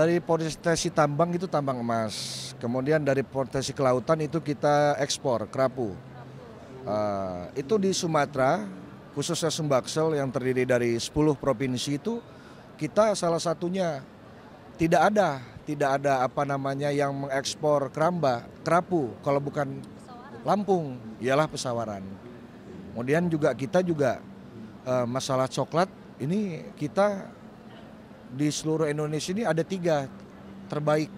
dari potensi tambang itu tambang emas. Kemudian dari potensi kelautan itu kita ekspor kerapu. Uh, itu di Sumatera, khususnya Sumbaksel yang terdiri dari 10 provinsi itu kita salah satunya tidak ada, tidak ada apa namanya yang mengekspor keramba, kerapu kalau bukan Lampung, ialah pesawaran. Kemudian juga kita juga uh, masalah coklat ini kita di seluruh Indonesia ini ada tiga terbaik.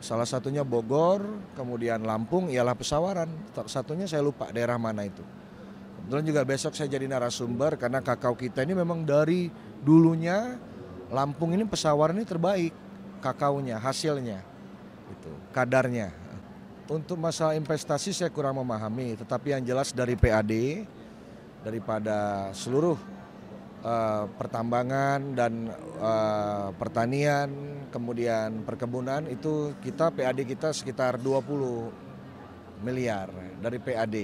Salah satunya Bogor, kemudian Lampung ialah Pesawaran. Satunya saya lupa daerah mana itu. Kebetulan juga besok saya jadi narasumber karena kakao kita ini memang dari dulunya Lampung ini Pesawaran ini terbaik kakaonya, hasilnya, itu kadarnya. Untuk masalah investasi saya kurang memahami, tetapi yang jelas dari PAD daripada seluruh Eh, pertambangan dan uh, pertanian, kemudian perkebunan itu kita PAD kita sekitar 20 miliar dari PAD.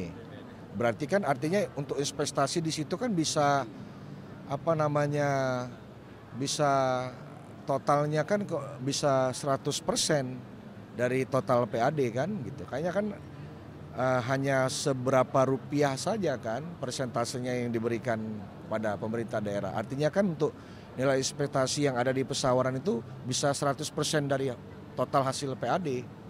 Berarti kan artinya untuk investasi di situ kan bisa apa namanya bisa totalnya kan kok bisa 100% dari total PAD kan gitu. Kayaknya kan uh, hanya seberapa rupiah saja kan persentasenya yang diberikan pada pemerintah daerah. Artinya kan untuk nilai ekspektasi yang ada di pesawaran itu bisa 100% dari total hasil PAD.